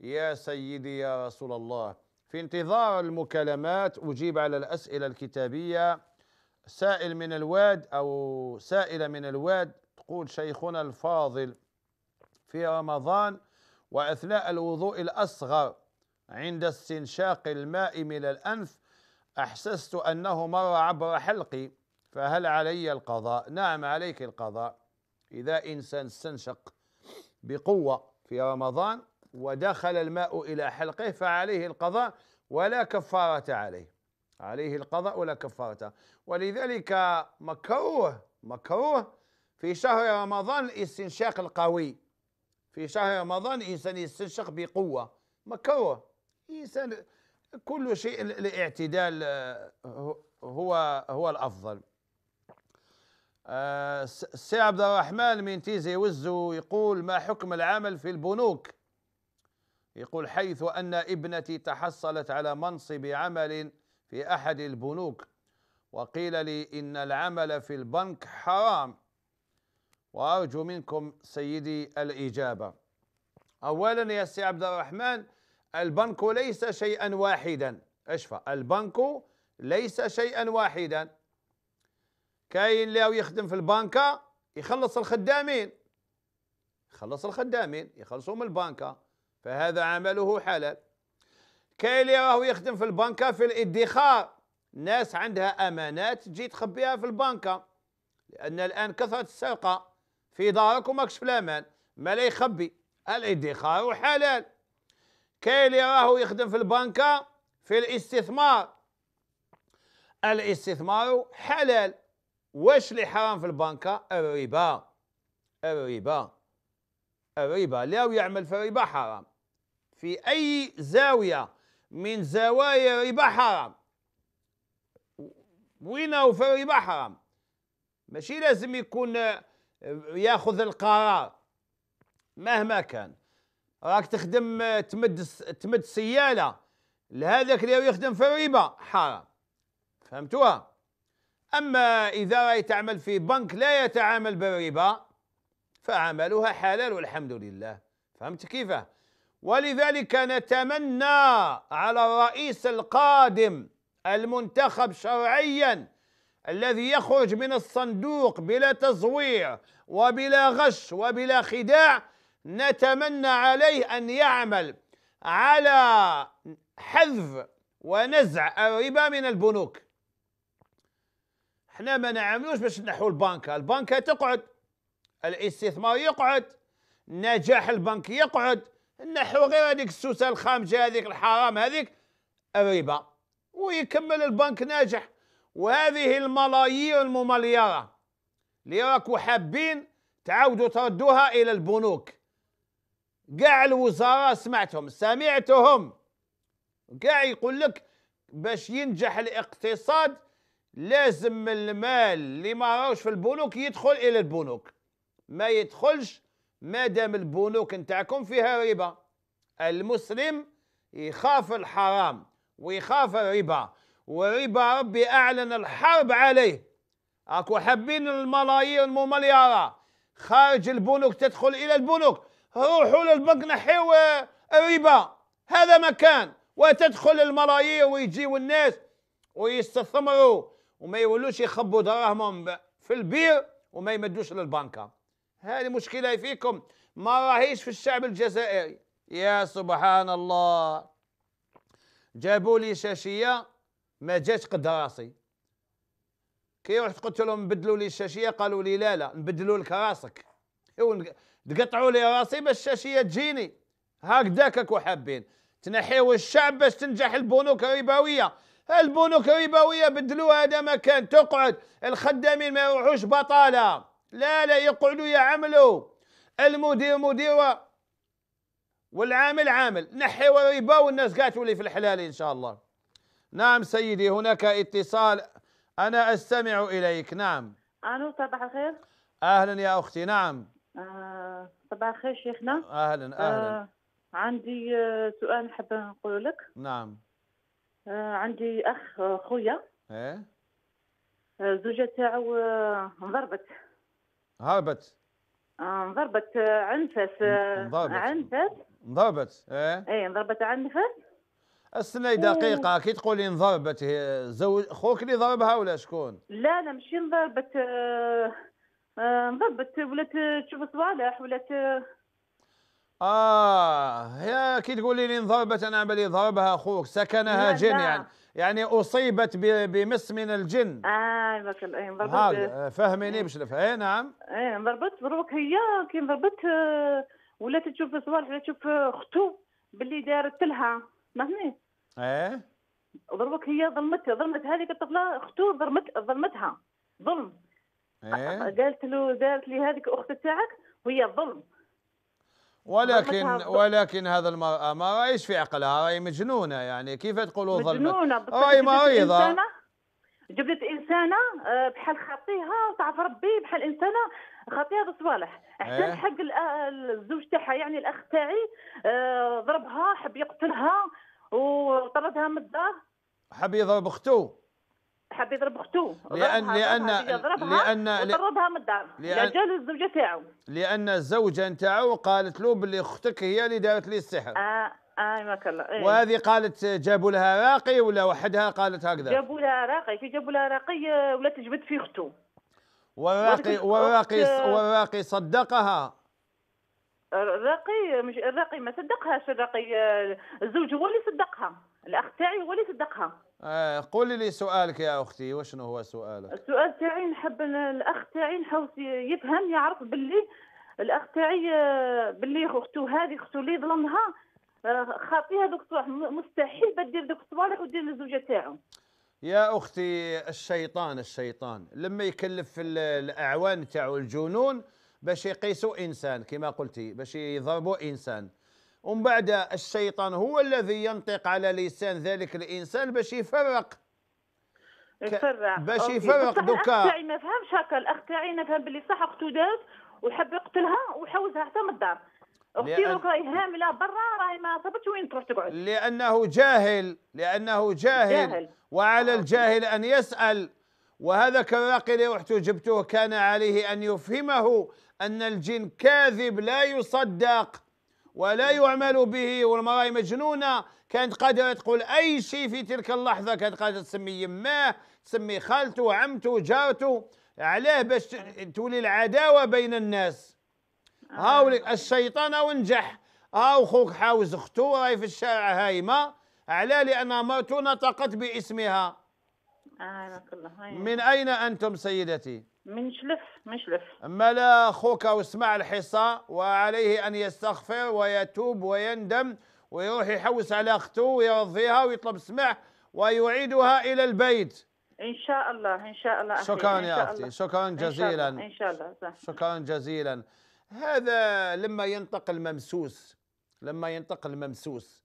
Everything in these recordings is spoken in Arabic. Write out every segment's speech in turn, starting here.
يا سيدي يا رسول الله في انتظار المكالمات أجيب على الأسئلة الكتابية سائل من الواد أو سائلة من الواد تقول شيخنا الفاضل في رمضان وأثناء الوضوء الأصغر عند استنشاق الماء من الأنف أحسست أنه مر عبر حلقي فهل علي القضاء؟ نعم عليك القضاء إذا إنسان استنشق بقوة في رمضان ودخل الماء إلى حلقه فعليه القضاء ولا كفارة عليه عليه القضاء ولا كفارة ولذلك مكروه مكروه في شهر رمضان الاستنشاق القوي في شهر رمضان الإنسان يستنشق بقوة مكروه الإنسان كل شيء الاعتدال آه، هو هو الأفضل السي آه، عبد الرحمن من تيزي وزو يقول ما حكم العمل في البنوك يقول حيث أن ابنتي تحصلت على منصب عمل في أحد البنوك وقيل لي إن العمل في البنك حرام وأرجو منكم سيدي الإجابة أولا يا سي عبد الرحمن البنك ليس شيئا واحدا اشفى البنك ليس شيئا واحدا كاين اللي يخدم في البنكة يخلص الخدامين يخلص الخدامين يخلصهم من البنكة فهذا عمله حلال كاين راهو يخدم في البنكة في الادخار ناس عندها امانات تجي تخبيها في البنكة لان الان كثرة السرقة في دارك وماكش في الامان ما لا يخبي الادخار حلال كاين اللي راهو يخدم في البنكة في الاستثمار الاستثمار حلال واش اللي حرام في البنكة الربا الربا الربا لا يعمل في الربا حرام في أي زاوية من زوايا ربا حرام وينه في الربا حرام ماشي لازم يكون آه، ياخذ القرار مهما كان راك تخدم آه، تمد تمد سياله لهذاك اللي يخدم في الربا حرام فهمتوها اما اذا راي تعمل في بنك لا يتعامل بالربا فعملها حلال والحمد لله فهمت كيفه ولذلك نتمنى على الرئيس القادم المنتخب شرعيا الذي يخرج من الصندوق بلا تزوير وبلا غش وبلا خداع نتمنى عليه ان يعمل على حذف ونزع الربا من البنوك احنا ما نعملوش باش نحو البنكه البنكه تقعد الاستثمار يقعد نجاح البنك يقعد نحو غير هذيك السوسه الخامجه هذيك الحرام هذيك الربا ويكمل البنك ناجح وهذه الملايير الممليره اللي راكو حابين تعاودوا تردوها الى البنوك كاع الوزراء سمعتهم سمعتهم كاع يقول لك باش ينجح الاقتصاد لازم المال اللي ما راوش في البنوك يدخل الى البنوك ما يدخلش ما دام البنوك نتاعكم فيها ربا المسلم يخاف الحرام ويخاف الربا وربا ربي اعلن الحرب عليه اكو حابين الملايير المليارة خارج البنوك تدخل الى البنوك روحوا للبنك نحيو الربا هذا مكان وتدخل الملايير ويجيو الناس ويستثمروا وما يولوش يخبوا دراهمهم في البير وما يمدوش للبنكه هذه مشكلة فيكم ما راهيش في الشعب الجزائري يا سبحان الله جابوا لي شاشية ما جاتش قد راسي كي رحت قلت لهم بدلوا لي الشاشية قالوا لي لا لا نبدلوا لك راسك تقطعوا لي راسي باش الشاشية تجيني هكذاك كو حابين تنحيوا الشعب باش تنجح البنوك الربوية البنوك الربوية بدلوها هذا مكان تقعد الخدامين ما يروحوش بطالة لا لا يقعدوا يعملوا المدير مديرة والعامل عامل نحي وربا والناس كاع تولي في الحلال إن شاء الله نعم سيدي هناك اتصال أنا أستمع إليك نعم ألو صباح الخير أهلا يا أختي نعم آه صباح الخير شيخنا أهلا أهلا آه عندي آه، سؤال حاب نقول لك نعم آه عندي أخ آه، خويا إيه آه، زوجة تاعو انضربت هربت آه انضربت عنفس آه، انضربت عنفس انضربت ايه ايه انضربت عنفس استني دقيقة كي تقولي انضربت زوج خوك اللي ضربها ولا شكون؟ لا لا ماشي انضربت انضربت آه، آه، ولات تشوف صوالح ولات اه هي كي تقولي لي انضربت انا بالي ضربها اخوك سكنها جن يعني يعني أصيبت بمس من الجن آه بكل إيه آه، فهميني باش نفهم اي نعم اي انضربت بروك هي كي انضربت ولات آه، تشوف صوالح ولا تشوف أختو باللي دارت لها فهمني إيه ضربك هي ظلمتها ظلمت هذيك الطفلة أختو ظلمت ظلمتها ظلم إيه؟ قالت له دارت لي هذيك أخت تاعك وهي ظلم ولكن ولكن هذا المرأة ما رايش في عقلها راهي مجنونة يعني كيف تقولوا ظلمت؟ مجنونة راهي مريضة جبدت انسانه آه، بحال خطيها تعرف ربي بحال انسانه خطيها بصوالح حتى إيه؟ حق آه، الزوج تاعها يعني الاخ تاعي آه، ضربها حب يقتلها وطردها من الدار حب يضرب اخته حب يضرب اخته لان لان لان وطردها من الدار لان جال الزوجه تاعو لان الزوجه نتاعو قالت له باللي اختك هي اللي دارت لي السحر آه ايوا آه، الله إيه. وهذه قالت جابوا لها راقي ولا وحدها قالت هكذا جابوا لها راقي كي جابوا لها راقي آه، ولا تجبد في اخته والراقي والراقي آه. والراقي صدقها الراقي مش الراقي ما صدقهاش الراقي الزوج هو اللي صدقها الاخ تاعي هو اللي صدقها آه قولي لي سؤالك يا اختي وشنو هو سؤالك؟ السؤال تاعي نحب الاخ تاعي نحاول يفهم يعرف باللي الاخ تاعي آه، باللي اختو هذه اختو اللي ظلمها آه، خاطيها دوك الصوالح مستحيل بدير ذوك الصوالح ودير الزوجه تاعو يا اختي الشيطان الشيطان لما يكلف في الاعوان تاعو الجنون باش يقيسوا انسان كما قلتي باش يضربوا انسان ومن بعد الشيطان هو الذي ينطق على لسان ذلك الانسان باش يفرق يفرق باش يفرق دوكا الاخ تاعي ما فهمش هكا الاخ تاعي نفهم باللي صح اخته دات وحب يقتلها وحوزها حتى من الدار اختي لأن... راهي هامله برا راهي ما صابتش وين تروح تقعد لانه جاهل لانه جاهل, جاهل. وعلى الجاهل ان يسال وهذا الراقي اللي رحت جبته كان عليه ان يفهمه ان الجن كاذب لا يصدق ولا يعمل به والمرأة مجنونة كانت قادرة تقول أي شيء في تلك اللحظة كانت قادرة تسمي يماه تسمي خالته عمته جارته علاه باش تولي العداوة بين الناس آه. هاو الشيطان ونجح هاو خوك حاوز اختو راهي في الشارع هايمة علاه لأن مرته نطقت باسمها آه، من أين أنتم سيدتي؟ منشلف منشلف ملا خوك واسمع الحصة وعليه أن يستغفر ويتوب ويندم ويروح يحوس على أخته ويرضيها ويطلب السماح ويعيدها إلى البيت إن شاء الله إن شاء الله أخي. شكرا يا أختي الله. شكرا جزيلا إن شاء الله, إن شاء الله. شكرا جزيلا هذا لما ينطق الممسوس لما ينطق الممسوس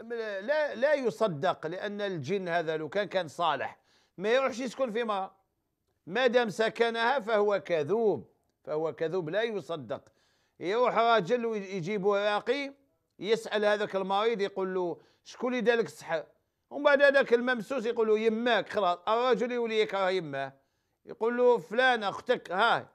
لا لا يصدق لأن الجن هذا لو كان كان صالح ما يروحش يسكن في مرأة ما دام سكنها فهو كذوب فهو كذوب لا يصدق يروح راجل ويجيبو راقي يسال هذاك المريض يقول له شكون اللي دالك السحر ومن بعد هذاك الممسوس يقول له يماك خلاص الرجل يولي يكره يماه يقول له فلان اختك هاي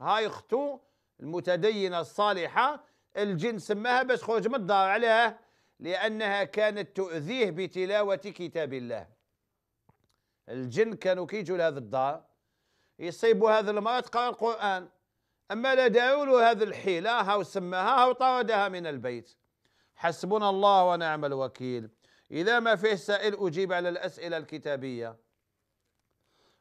هاي اختو المتدينه الصالحه الجن سماها باش خرج من الدار علاه لانها كانت تؤذيه بتلاوه كتاب الله الجن كانوا كيجوا لهذا الدار يصيبوا هذه المرأة تقرأ القرآن أما لا له هذه الحيلة هاو سماها هاو طردها من البيت حسبنا الله ونعم الوكيل إذا ما فيه سائل أجيب على الأسئلة الكتابية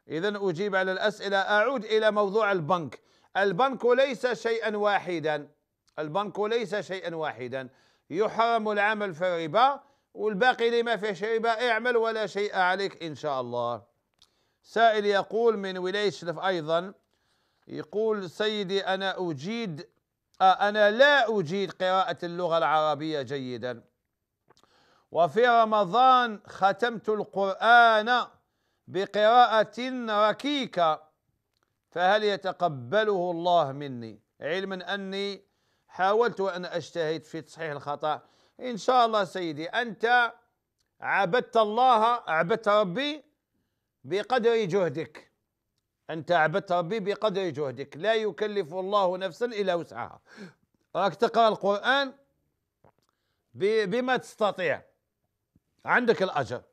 إذا أجيب على الأسئلة أعود إلى موضوع البنك البنك ليس شيئا واحدا البنك ليس شيئا واحدا يحرم العمل في الربا والباقي اللي ما فيه ربا اعمل ولا شيء عليك إن شاء الله سائل يقول من ولاية شلف أيضا يقول سيدي أنا أجيد آه، أنا لا أجيد قراءة اللغة العربية جيدا وفي رمضان ختمت القرآن بقراءة ركيكة فهل يتقبله الله مني علما أني حاولت أن أجتهد في تصحيح الخطأ إن شاء الله سيدي أنت عبدت الله عبدت ربي بقدر جهدك أنت عبدت ربي بقدر جهدك لا يكلف الله نفسا إلا وسعها راك تقرأ القرآن بما تستطيع عندك الأجر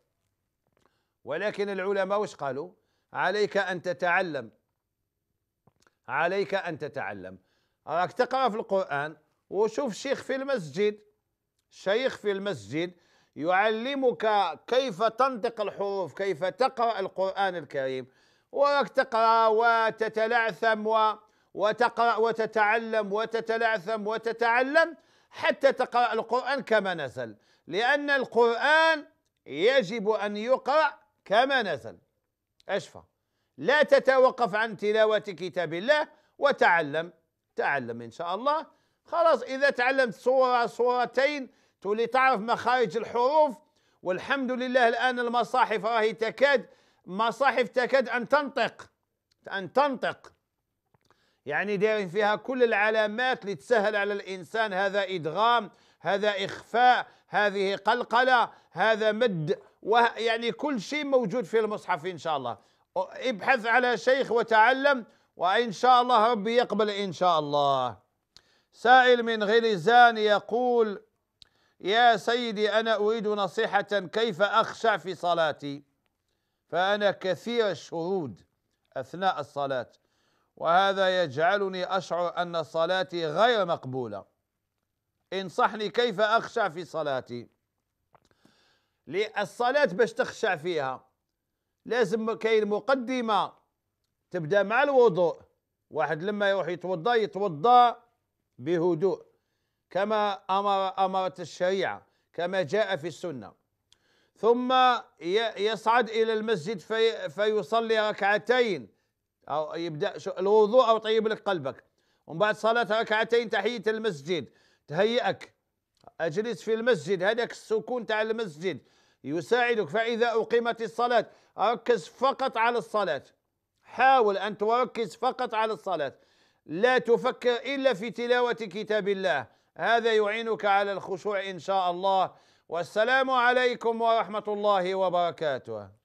ولكن العلماء وش قالوا عليك أن تتعلم عليك أن تتعلم راك تقرأ في القرآن وشوف شيخ في المسجد شيخ في المسجد يعلمك كيف تنطق الحروف كيف تقرأ القرآن الكريم وتقرأ وتتلعثم و وتقرأ وتتعلم وتتلعثم وتتعلم حتى تقرأ القرآن كما نزل لأن القرآن يجب أن يقرأ كما نزل أشفى لا تتوقف عن تلاوة كتاب الله وتعلم تعلم إن شاء الله خلاص إذا تعلمت سورة صورتين تولي تعرف مخارج الحروف والحمد لله الآن المصاحف راهي تكاد مصاحف تكاد أن تنطق أن تنطق يعني دايرين فيها كل العلامات لتسهل على الإنسان هذا إدغام هذا إخفاء هذه قلقلة هذا مد يعني كل شيء موجود في المصحف إن شاء الله ابحث على شيخ وتعلم وإن شاء الله ربي يقبل إن شاء الله سائل من غلزان يقول يا سيدي أنا أريد نصيحة كيف أخشع في صلاتي فأنا كثير الشرود أثناء الصلاة وهذا يجعلني أشعر أن صلاتي غير مقبولة انصحني كيف أخشع في صلاتي الصلاة باش تخشع فيها لازم كاين مقدمة تبدأ مع الوضوء واحد لما يروح يتوضأ يتوضأ بهدوء كما أمر أمرت الشريعة كما جاء في السنة ثم يصعد إلى المسجد في فيصلي ركعتين أو يبدأ الوضوء أو طيب لك قلبك ومن بعد صلاة ركعتين تحية المسجد تهيئك أجلس في المسجد هذاك السكون تاع المسجد يساعدك فإذا أقيمت الصلاة ركز فقط على الصلاة حاول أن تركز فقط على الصلاة لا تفكر إلا في تلاوة كتاب الله هذا يعينك على الخشوع إن شاء الله والسلام عليكم ورحمة الله وبركاته